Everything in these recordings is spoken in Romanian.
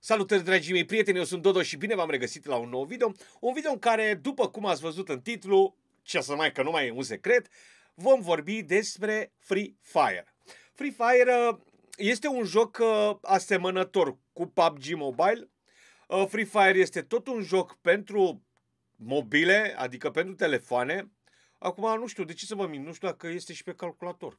Salutări dragii mei prieteni, eu sunt Dodo și bine v-am regăsit la un nou video. Un video în care, după cum ați văzut în titlu, ce să mai că nu mai e un secret, vom vorbi despre Free Fire. Free Fire uh, este un joc uh, asemănător cu PUBG Mobile. Uh, Free Fire este tot un joc pentru mobile, adică pentru telefoane. Acum nu știu, de ce să vă mint, nu știu dacă este și pe calculator.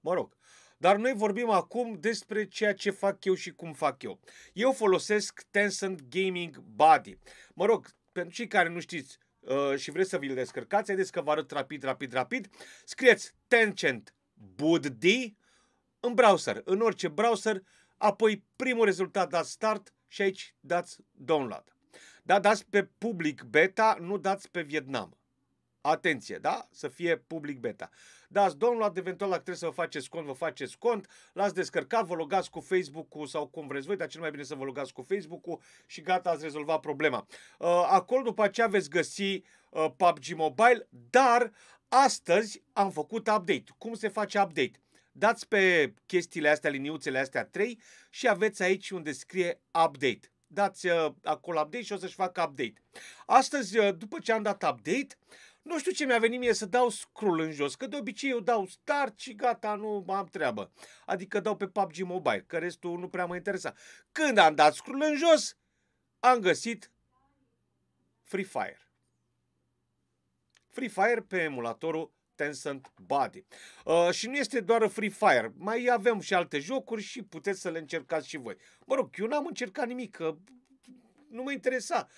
Mă rog. Uh, dar noi vorbim acum despre ceea ce fac eu și cum fac eu. Eu folosesc Tencent Gaming Body. Mă rog, pentru cei care nu știți uh, și vreți să vi-l descărcați, haideți că vă arăt rapid, rapid, rapid. Scrieți Tencent Buddy în browser, în orice browser, apoi primul rezultat dați Start și aici dați Download. Da, dați pe public beta, nu dați pe Vietnam. Atenție, da? Să fie public beta. Dați domnul eventual dacă trebuie să vă faceți cont, vă faceți cont, l-ați descărcat, vă logați cu Facebook-ul sau cum vreți voi, dar cel mai bine să vă logați cu Facebook-ul și gata, ați rezolvat problema. Uh, acolo după aceea veți găsi uh, PUBG Mobile, dar astăzi am făcut update. Cum se face update? Dați pe chestiile astea, liniuțele astea 3 și aveți aici unde scrie update dați uh, acolo update și o să-și facă update. Astăzi, după ce am dat update, nu știu ce mi-a venit mie să dau scroll în jos, că de obicei eu dau start și gata, nu am treabă. Adică dau pe PUBG Mobile, că restul nu prea mă interesa. Când am dat scroll în jos, am găsit Free Fire. Free Fire pe emulatorul Tencent Body. Uh, și nu este doar Free Fire, mai avem și alte jocuri și puteți să le încercați și voi. Mă rog, eu n-am încercat nimic, că nu mă interesa. Uh,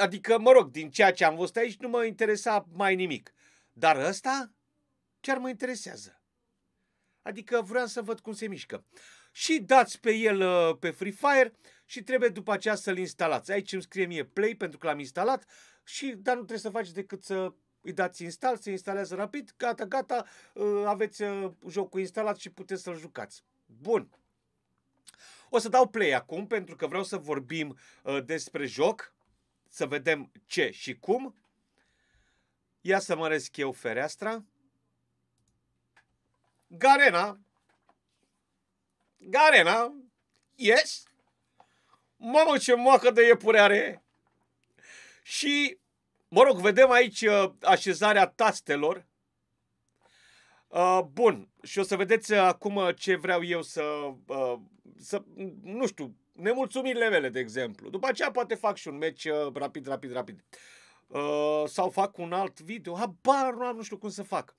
Adică, mă rog, din ceea ce am văzut aici nu mă interesa mai nimic. Dar ăsta chiar mă interesează. Adică vreau să văd cum se mișcă. Și dați pe el uh, pe Free Fire și trebuie după aceea să-l instalați. Aici îmi scrie mie Play pentru că l-am instalat, și dar nu trebuie să faci decât să îi dați install, se instalează rapid, gata, gata, uh, aveți uh, jocul instalat și puteți să-l jucați. Bun. O să dau play acum pentru că vreau să vorbim despre joc să vedem ce și cum. Ia să măresc eu fereastra. Garena. Garena. Yes. Mamă, ce moacă de iepure are. Și, mă rog, vedem aici uh, așezarea tastelor. Uh, bun, și o să vedeți uh, acum ce vreau eu să, să nu știu, nemulțumirile mele, de exemplu. După aceea poate fac și un meci uh, rapid, rapid, rapid. Uh, sau fac un alt video. Habar nu am, nu știu cum să fac.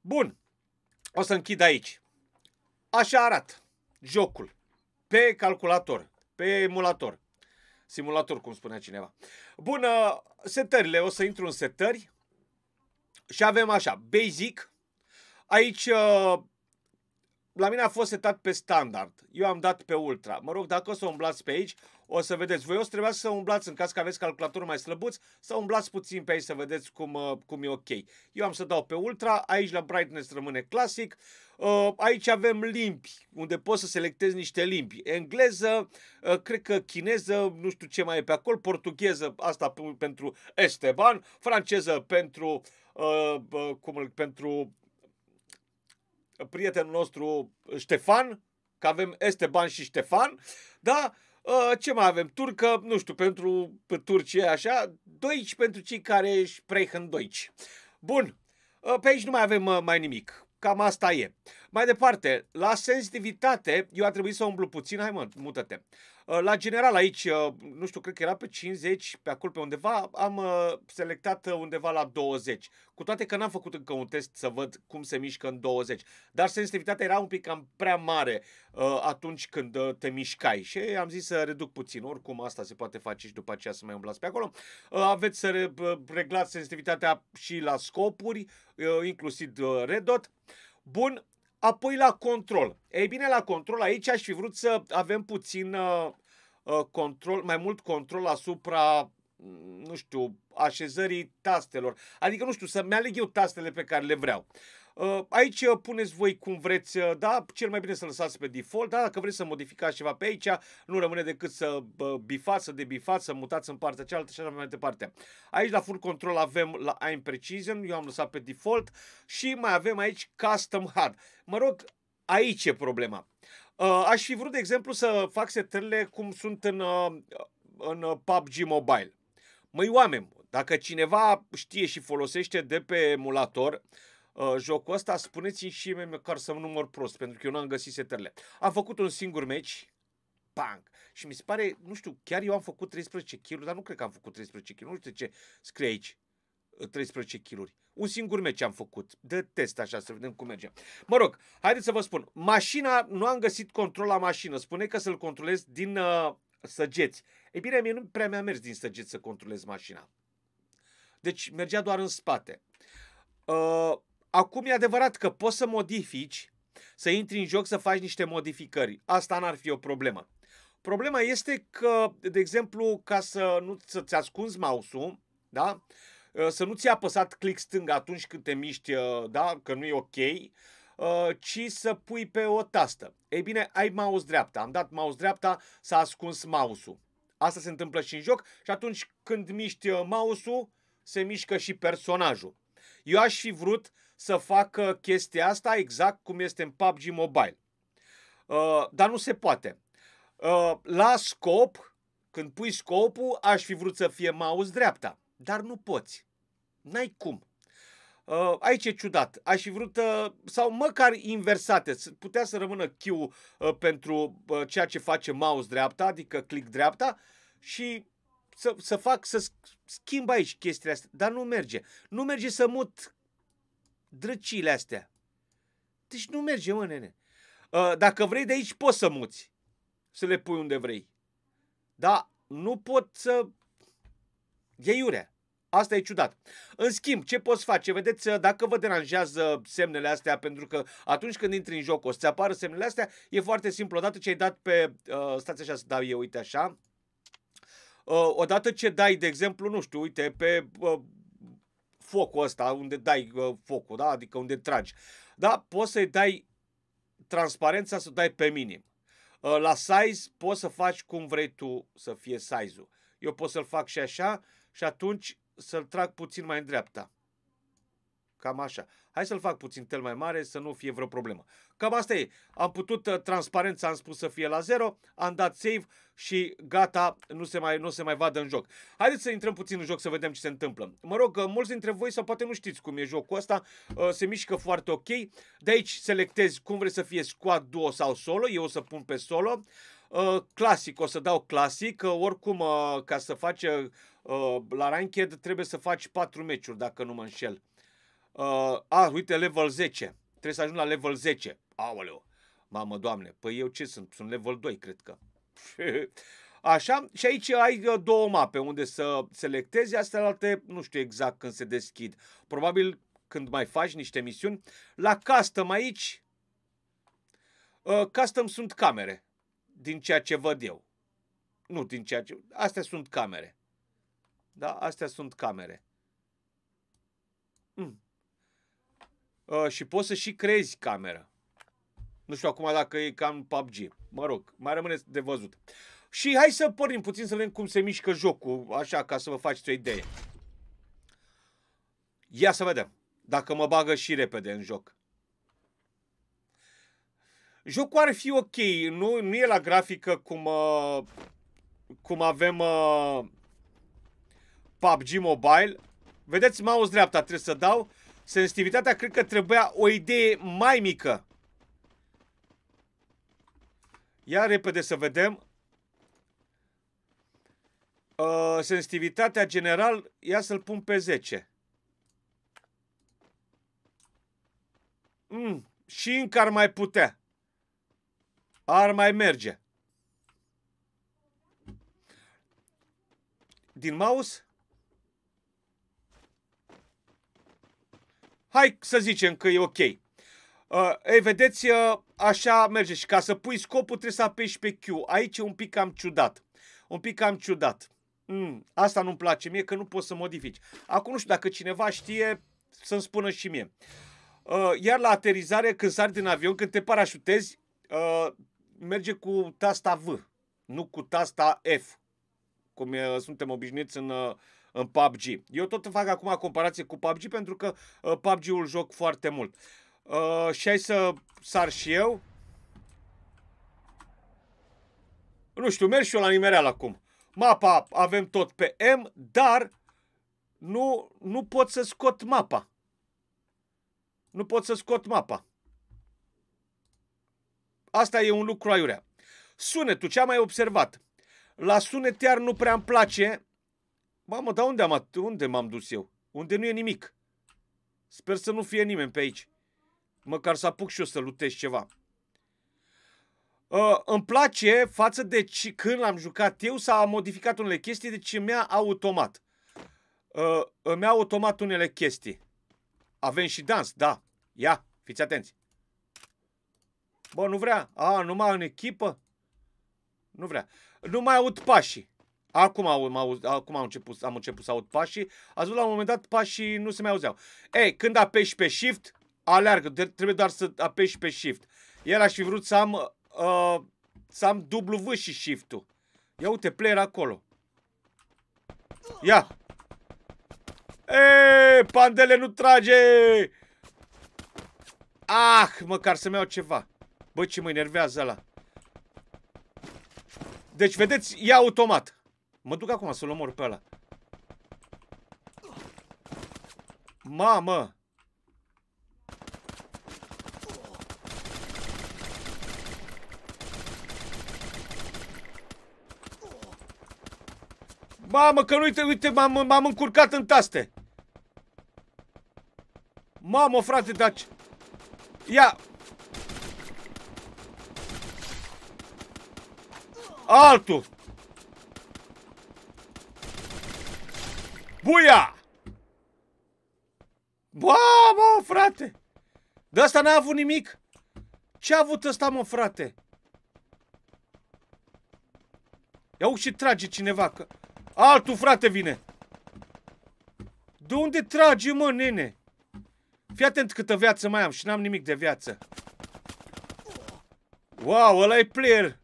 Bun. O să închid aici. Așa arată jocul. Pe calculator. Pe emulator. Simulator, cum spunea cineva. Bun, uh, setările. O să intru în setări. Și avem așa, basic. Aici uh, la mine a fost setat pe standard. Eu am dat pe ultra. Mă rog, dacă o să umblați pe aici, o să vedeți. Voi o să trebuia să umblați în caz că aveți calculatorul mai slăbuț, să umblați puțin pe aici să vedeți cum, uh, cum e ok. Eu am să dau pe ultra, aici la brightness rămâne clasic. Uh, aici avem limbi, unde poți să selectezi niște limbi. Engleză, uh, cred că chineză, nu știu ce mai e pe acolo, portugheză, asta pentru Esteban, franceză pentru, uh, cum, pentru prietenul nostru Ștefan, că avem Esteban și Ștefan, da? Ă, ce mai avem? Turcă, nu știu, pentru Turcia așa, doici pentru cei care își în doici. Bun, ă, pe aici nu mai avem ă, mai nimic. Cam asta e. Mai departe, la sensitivitate, eu a trebuit să umblu puțin, hai mă, mută-te. Uh, la general aici, uh, nu știu, cred că era pe 50, pe acolo, pe undeva, am uh, selectat undeva la 20. Cu toate că n-am făcut încă un test să văd cum se mișcă în 20. Dar sensibilitatea era un pic cam prea mare atunci când te mișcai. Și am zis să reduc puțin. Oricum asta se poate face și după aceea să mai umblați pe acolo. Aveți să reglați sensibilitatea și la scopuri, inclusiv redot. Bun, Apoi la control. Ei bine, la control aici aș fi vrut să avem puțin uh, uh control, mai mult control asupra mm, nu știu, așezării tastelor. Adică, nu știu, să-mi aleg eu tastele pe care le vreau. Uh, aici uh, puneți voi cum vreți, uh, da, cel mai bine să lăsați pe default, da, dacă vreți să modificați ceva pe aici, nu rămâne decât să bifați, să debifați, să mutați în partea cealaltă și așa mai departe. Aici la full control avem la aim precision, eu am lăsat pe default și mai avem aici custom HUD. Mă rog, aici e problema. Aș fi vrut, de exemplu, să fac setările cum sunt în, în PUBG Mobile. Măi oameni, dacă cineva știe și folosește de pe emulator, uh, Uh, jocul ăsta, spuneți-mi și mie măcar să mor prost, pentru că eu nu am găsit setările. Am făcut un singur meci, punk. Și mi se pare, nu știu, chiar eu am făcut 13 kg, dar nu cred că am făcut 13 kg, nu știu ce scrie aici. 13 uh, kg. Un singur meci am făcut. De test așa, să vedem cum merge. Mă rog, haideți să vă spun. Mașina, nu am găsit control la mașină. Spune că să-l controlez din uh, săgeți. Ei bine, mie nu prea mi-a mers din săgeți să controlez mașina. Deci mergea doar în spate. Uh, Acum e adevărat că poți să modifici, să intri în joc să faci niște modificări. Asta n-ar fi o problemă. Problema este că, de exemplu, ca să nu să-ți ascunzi mouse-ul, da? Ă, să nu ți-a apăsat click stâng atunci când te miști, ă, da? că nu e ok, ă, ci să pui pe o tastă. Ei bine, ai mouse dreapta. Am dat mouse dreapta, s-a ascuns mouse-ul. Asta se întâmplă și în joc și atunci când miști mouse-ul, se mișcă și personajul. Eu aș fi vrut să facă chestia asta exact cum este în PUBG Mobile. Uh, dar nu se poate. Uh, la scop, când pui scopul, aș fi vrut să fie mouse dreapta, dar nu poți. N-ai cum. Uh, aici e ciudat. Aș fi vrut, uh, sau măcar inversate, putea să rămână Q uh, pentru uh, ceea ce face mouse dreapta, adică click dreapta, și să, să fac, să schimb aici chestia asta, dar nu merge. Nu merge să mut drăciile astea. Deci nu merge, mă, nene. Ă, dacă vrei de aici, poți să muți. Să le pui unde vrei. Da, nu pot să... E iurea. Asta e ciudat. În schimb, ce poți face? Vedeți, dacă vă deranjează semnele astea, pentru că atunci când intri în joc o să apară semnele astea, e foarte simplu. Odată ce ai dat pe... Uh, stați așa să dau eu, uite așa. Uh, odată ce dai, de exemplu, nu știu, uite, pe uh, focul ăsta, unde dai uh, focul, da? adică unde tragi. Da? Poți să-i dai transparența, să dai pe minim. Uh, la size poți să faci cum vrei tu să fie size-ul. Eu pot să-l fac și așa și atunci să-l trag puțin mai în dreapta. Cam așa. Hai să-l fac puțin tel mai mare să nu fie vreo problemă. Cam asta e. Am putut, uh, transparența am spus să fie la 0, am dat save și gata, nu se mai, nu se mai vadă în joc. Haideți să intrăm puțin în joc să vedem ce se întâmplă. Mă rog, uh, mulți dintre voi sau poate nu știți cum e jocul ăsta, uh, se mișcă foarte ok. De aici selectezi cum vrei să fie squad, duo sau solo. Eu o să pun pe solo. Clasic, o să dau clasic. Oricum, ca să faci la ranked trebuie să faci 4 meciuri, dacă nu mă înșel. Uh, a, ah, uite, level 10. Trebuie să ajung la level 10. Aoleu, mamă, doamne, păi eu ce sunt? Sunt level 2, cred că. Așa, și aici ai uh, două mape unde să selectezi, astea alte nu știu exact când se deschid. Probabil când mai faci niște misiuni. La custom aici, uh, custom sunt camere, din ceea ce văd eu. Nu din ceea ce... Astea sunt camere. Da? Astea sunt camere. Mm. Uh, și poți să și crezi camera. Nu știu acum dacă e cam PUBG. Mă rog, mai rămâne de văzut. Și hai să pornim puțin să vedem cum se mișcă jocul, așa, ca să vă faceți o idee. Ia să vedem dacă mă bagă și repede în joc. Jocul ar fi ok, nu, nu e la grafică cum, uh, cum avem uh, PUBG Mobile. Vedeți, mouse dreapta trebuie să dau sensitivitatea cred că trebuia o idee mai mică. Ia repede să vedem. Uh, sensitivitatea general, ia să-l pun pe 10. Mm, și încă ar mai putea. Ar mai merge. Din mouse? Hai să zicem că e ok. Uh, ei, vedeți, uh, așa merge și ca să pui scopul trebuie să apeși pe Q. Aici e un pic cam ciudat. Un pic cam ciudat. Mm, asta nu-mi place mie că nu poți să modifici. Acum nu știu dacă cineva știe să-mi spună și mie. Uh, iar la aterizare, când sari din avion, când te parașutezi, uh, merge cu tasta V, nu cu tasta F, cum e, uh, suntem obișnuiți în uh, în PUBG. Eu tot fac acum comparație cu PUBG pentru că uh, PUBG-ul joc foarte mult. Uh, și hai să sar și eu. Nu știu, merg și eu la nimereal acum. Mapa avem tot pe M, dar nu, nu pot să scot mapa. Nu pot să scot mapa. Asta e un lucru aiurea. Sunetul, ce am mai observat. La sunet iar nu prea îmi place Mamă, dar unde, am, unde m-am dus eu? Unde nu e nimic. Sper să nu fie nimeni pe aici. Măcar să apuc și eu să lutez ceva. Uh, îmi place față de ci, când l-am jucat eu, s-a modificat unele chestii, deci mi-a automat. Uh, îmi automat unele chestii. Avem și dans, da. Ia, fiți atenți. Bă, nu vrea. A, numai în echipă? Nu vrea. Nu mai aud pașii. Acum, am, au, acum am, început, am început să aud pașii. Ați văzut la un moment dat pașii nu se mai auzeau. Ei, când apeși pe shift, aleargă. De- trebuie doar să apeși pe shift. El aș fi vrut să am, uh, să am W și shift-ul. Ia uite, player acolo. Ia! E, pandele nu trage! Ah, măcar să-mi iau ceva. Bă, ce mă enervează ăla. Deci, vedeți, ia automat. Mă duc acum să-l omor pe ăla. Mamă! Mamă, că nu uite, uite, m-am încurcat în taste. Mamă, frate, daci. Ia! Altul! Buia! Bă, mă, frate! De asta n-a avut nimic. Ce a avut ăsta, mă, frate? Ia uși și trage cineva, că... Altul frate vine. De unde trage, mă, nene? Fii atent câtă viață mai am și n-am nimic de viață. Wow, ăla e player.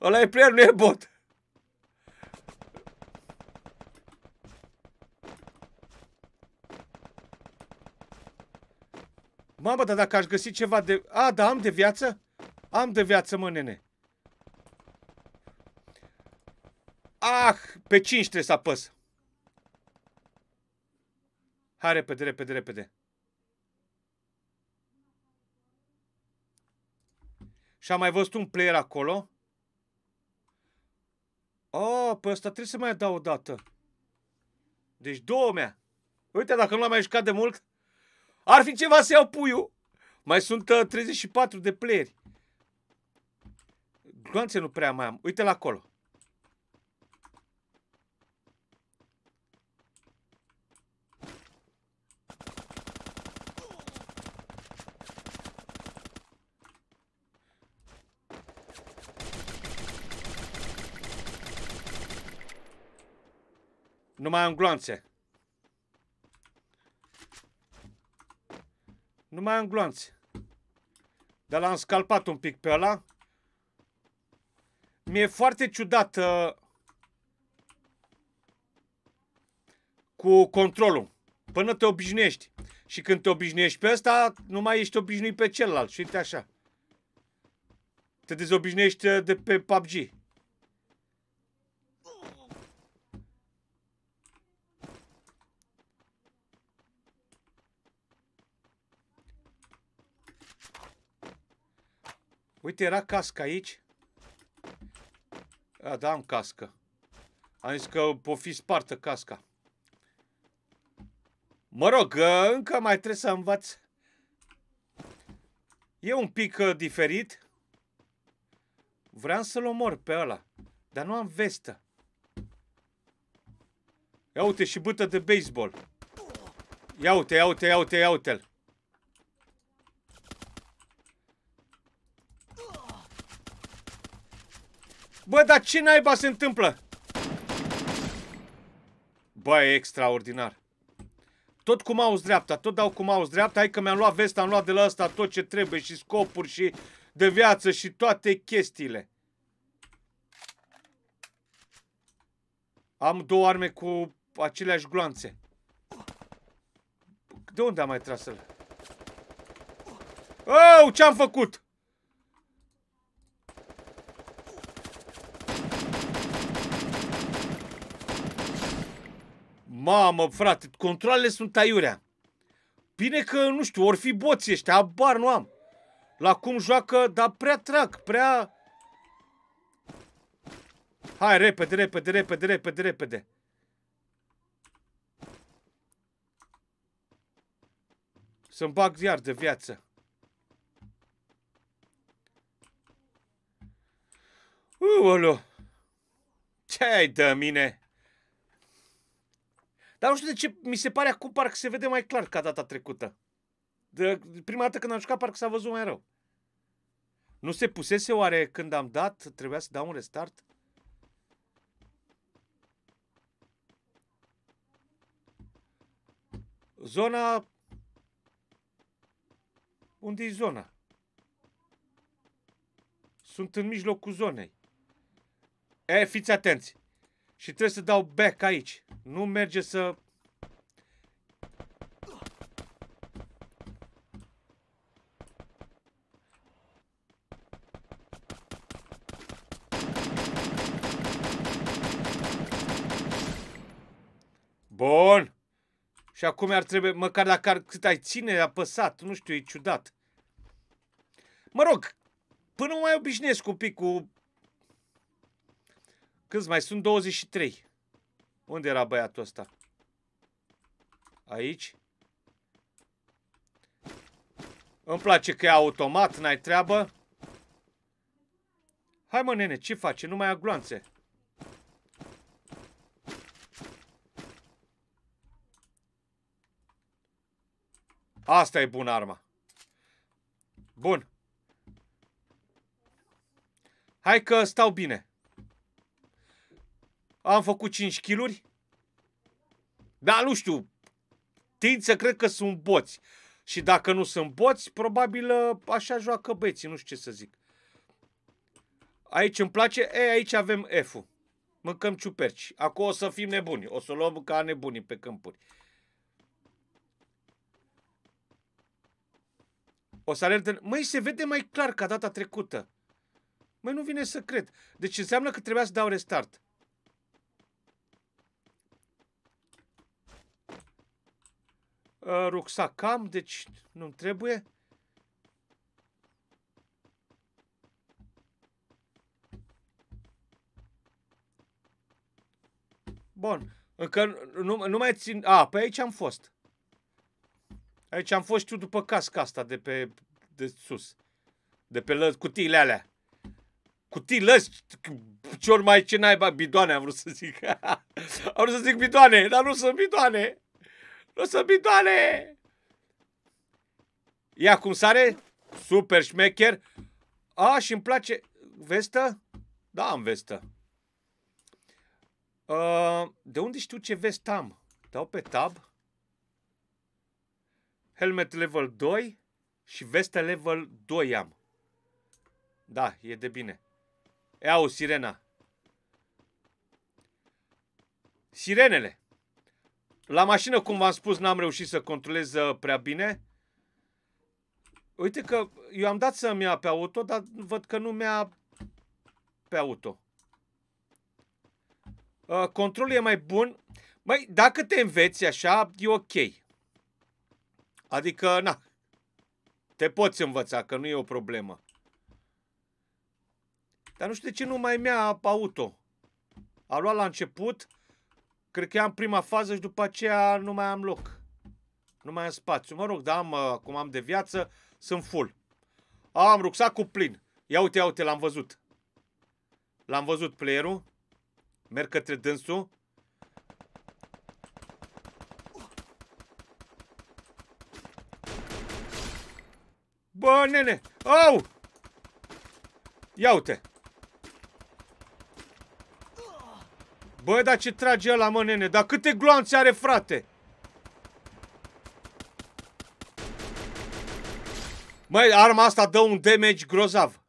Ăla e player, nu e bot. Mamă, dar dacă aș găsi ceva de... A, da, am de viață? Am de viață, mă, nene. Ah, pe 5 trebuie să apăs. Hai, repede, repede, repede. Și am mai văzut un player acolo. Oh, pe ăsta trebuie să mai dau o dată. Deci două mea. Uite, dacă nu l-am mai jucat de mult... Ar fi ceva să iau puiul. Mai sunt uh, 34 de playeri. Gloanțe nu prea mai am. Uite la acolo. Nu mai am gloanțe. mai am gloanțe. Dar l-am scalpat un pic pe ăla. Mi-e foarte ciudat uh, cu controlul. Până te obișnuiești. Și când te obișnuiești pe ăsta, nu mai ești obișnuit pe celălalt. Și uite așa. Te dezobișnuiești uh, de pe PUBG. Uite, era casca aici. A, da, am cască. Am zis că po fi spartă casca. Mă rog, ă, încă mai trebuie să învăț. E un pic ă, diferit. Vreau să-l omor pe ăla, dar nu am vestă. Ia uite și bâtă de baseball. Ia uite, ia uite, ia uite, ia uite-l. Bă, dar ce naiba se întâmplă? Bă, e extraordinar. Tot cu au dreapta, tot dau cu au dreapta. Hai că mi-am luat vesta, am luat de la asta, tot ce trebuie și scopuri și de viață și toate chestiile. Am două arme cu aceleași gloanțe. De unde am mai tras l Oh, ce-am făcut? Mamă, frate, controlele sunt aiurea. Bine că, nu știu, ori fi boții ăștia, abar nu am. La cum joacă, dar prea trag, prea... Hai, repede, repede, repede, repede, repede. Să-mi bag iar de viață. Uolo! Ce ai de mine? Dar nu știu de ce, mi se pare acum parcă se vede mai clar ca data trecută. De, prima dată când am jucat parcă s-a văzut mai rău. Nu se pusese oare când am dat? Trebuia să dau un restart? Zona... Unde e zona? Sunt în mijlocul zonei. E, fiți atenți. Și trebuie să dau back aici. Nu merge să... Bun. Și acum ar trebui, măcar dacă ar, cât ai ține apăsat, nu știu, e ciudat. Mă rog, până mai obișnuiesc un pic cu Câți mai sunt? 23. Unde era băiatul ăsta? Aici. Îmi place că e automat, n-ai treabă. Hai mă, nene, ce face? Nu mai ia gloanțe. Asta e bună arma. Bun. Hai că stau bine am făcut 5 kiluri, dar nu știu, tind să cred că sunt boți. Și dacă nu sunt boți, probabil uh, așa joacă beții, nu știu ce să zic. Aici îmi place, e, aici avem F-ul. Mâncăm ciuperci. Acum o să fim nebuni. O să o luăm ca nebuni pe câmpuri. O să alergăm. Măi, se vede mai clar ca data trecută. Măi, nu vine să cred. Deci înseamnă că trebuia să dau restart. Uh, rucsac am, deci nu-mi trebuie. Bun. Încă nu, nu mai țin... A, pe aici am fost. Aici am fost tu după casca asta de pe de sus. De pe lăs, cutiile alea. Cutiile lăs, ce ori mai ce naiba, bidoane am vrut să zic. am vrut să zic bidoane, dar nu sunt bidoane. Răsăbitoare! Ia cum sare? Super șmecher. A, și îmi place... Vestă? Da, am vestă. A, de unde știu ce vest am? Dau pe tab. Helmet level 2 și vestă level 2 am. Da, e de bine. o sirena. Sirenele. La mașină, cum v-am spus, n-am reușit să controlez uh, prea bine. Uite că eu am dat să-mi ia pe auto, dar văd că nu mi-a pe auto. Uh, controlul e mai bun. Băi, dacă te înveți așa, e ok. Adică, na, te poți învăța, că nu e o problemă. Dar nu știu de ce nu mai mi-a auto. A luat la început Cred că am prima fază și după aceea nu mai am loc. Nu mai am spațiu. Mă rog, dar am, uh, cum am de viață, sunt full. Am rucsacul plin. Ia uite, ia uite, l-am văzut. L-am văzut playerul. Merg către dânsul. Bă, nene! Au! Ia uite! Bă, dar ce trage ăla, mă, nene? Dar câte gloanțe are, frate? Măi, arma asta dă un damage grozav.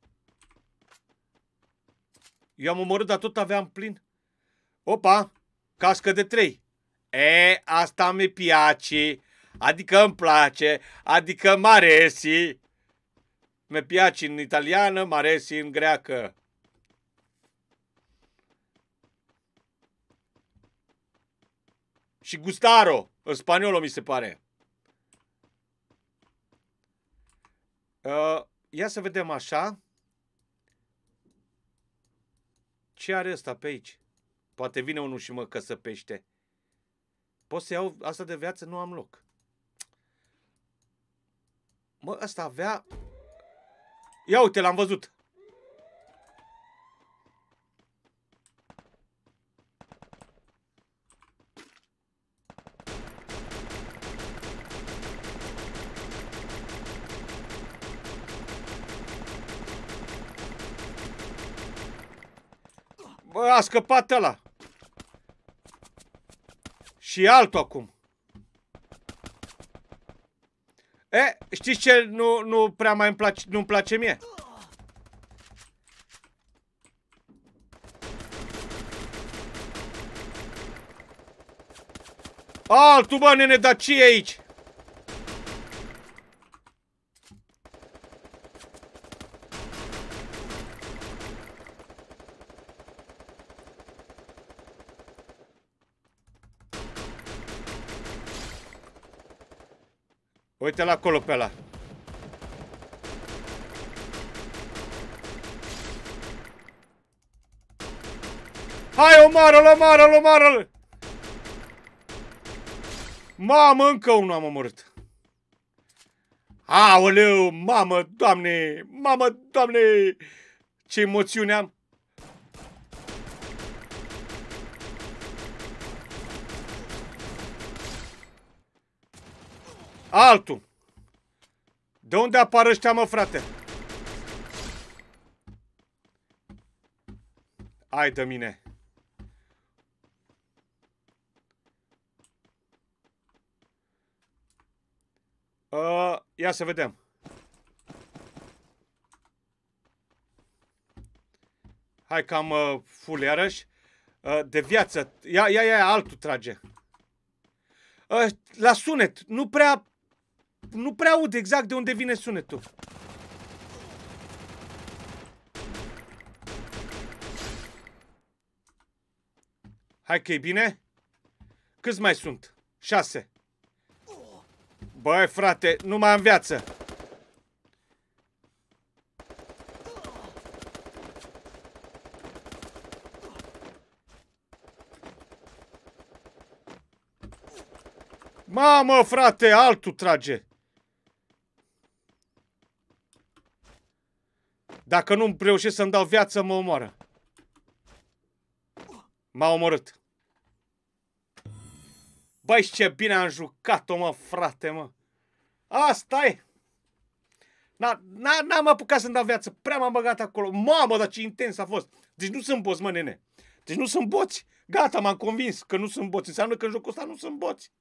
Eu am omorât, dar tot aveam plin. Opa, cască de 3. E, asta mi piace. Adică îmi place, adică si. Mi piace în italiană, si în greacă. și Gustaro, în spaniolo, mi se pare. Uh, ia să vedem așa. Ce are ăsta pe aici? Poate vine unul și mă căsăpește. Pot să iau asta de viață? Nu am loc. Mă, ăsta avea... Ia uite, l-am văzut. a scăpat ăla. Și altul acum. E, știți ce nu, nu prea mai îmi place, nu-mi place mie? Altul, bă, nene, dar ce e aici? uite-l acolo pe ăla. Hai, omoară l omoară l omoară l Mamă, încă unul am omorât. Aoleu, mamă, doamne, mamă, doamne, ce emoțiune am. Altul. De unde apar ăștia, mă, frate? Hai de mine. Uh, ia să vedem. Hai că am uh, full iarăși. Uh, de viață. Ia, ia, ia, altul trage. Uh, la sunet. Nu prea nu prea aud exact de unde vine sunetul. Hai că e bine. Câți mai sunt? Șase. Băi, frate, nu mai am viață. Mamă, frate, altul trage. Dacă nu reușesc să-mi dau viață, mă omoară. M-a omorât. Băi, ce bine am jucat-o, mă, frate, mă. Asta e. N-am apucat să-mi dau viață. Prea m-am băgat acolo. Mamă, dar ce intens a fost. Deci nu sunt boți, mă, nene. Deci nu sunt boți. Gata, m-am convins că nu sunt boți. Înseamnă că în jocul ăsta nu sunt boți.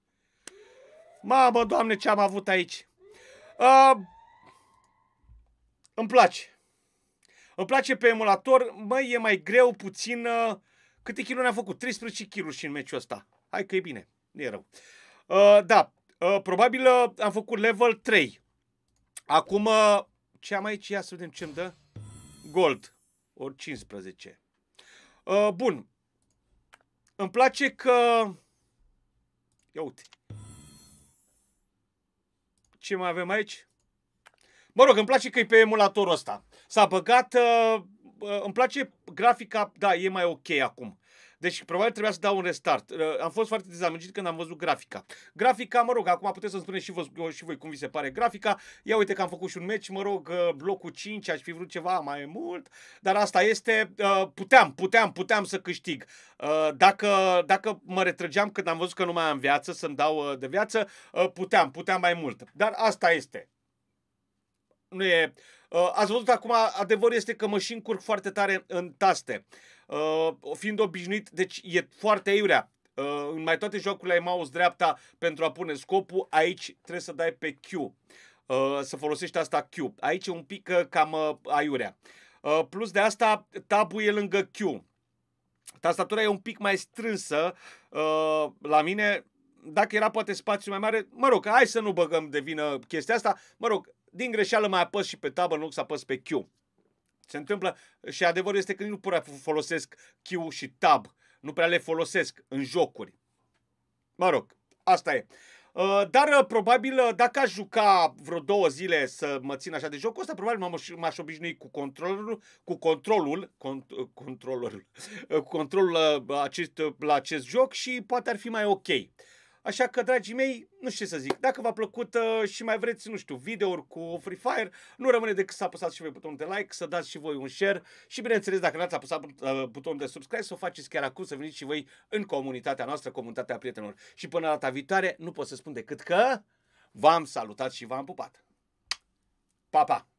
Mamă, doamne, ce am avut aici. Uh, îmi place. Îmi place pe emulator, măi, e mai greu puțin... Uh, câte kilo ne-a făcut? 13 kg și în meciul ăsta. Hai că e bine, nu e rău. Uh, da, uh, probabil uh, am făcut level 3. Acum, uh, ce am aici? Ia să vedem ce-mi dă. Gold, ori 15. Uh, bun. Îmi place că... Ia uite. Ce mai avem aici? Mă rog, îmi place că e pe emulatorul ăsta. S-a băgat, uh, uh, îmi place grafica, da, e mai ok acum. Deci probabil trebuia să dau un restart. Uh, am fost foarte dezamăgit când am văzut grafica. Grafica, mă rog, acum puteți să-mi spuneți și voi, și voi cum vi se pare grafica. Ia uite că am făcut și un meci, mă rog, uh, blocul 5, aș fi vrut ceva mai mult, dar asta este, puteam, puteam, puteam să câștig. dacă, dacă mă retrăgeam când am văzut că nu mai am viață, să-mi dau de viață, puteam, puteam mai mult. Dar asta este. Nu e... Uh, ați văzut acum, adevărul este că mă și încurc foarte tare în taste. Uh, fiind obișnuit, deci e foarte iurea. Uh, în mai toate jocurile ai mouse dreapta pentru a pune scopul, aici trebuie să dai pe Q. Să folosești asta Q. Aici e un pic cam aiurea. Plus de asta, tabul e lângă Q. Tastatura e un pic mai strânsă. La mine dacă era poate spațiu mai mare, mă rog, hai să nu băgăm de vină chestia asta, mă rog, din greșeală mai apăs și pe tabă în loc să apăs pe Q. Se întâmplă și adevărul este că nu prea folosesc Q și tab, nu prea le folosesc în jocuri. Mă rog, asta e. Uh, dar uh, probabil uh, dacă aș juca vreo două zile să mă țin așa de jocul ăsta, probabil m-aș obișnui cu controlul, cu controlul, cont, controlul, cu controlul acest, la acest joc și poate ar fi mai ok. Așa că, dragii mei, nu știu ce să zic. Dacă v-a plăcut uh, și mai vreți, nu știu, videouri cu Free Fire, nu rămâne decât să apăsați și voi butonul de like, să dați și voi un share și, bineînțeles, dacă n-ați apăsat uh, butonul de subscribe, să o faceți chiar acum, să veniți și voi în comunitatea noastră, comunitatea prietenilor. Și până data viitoare, nu pot să spun decât că v-am salutat și v-am pupat. Pa, pa!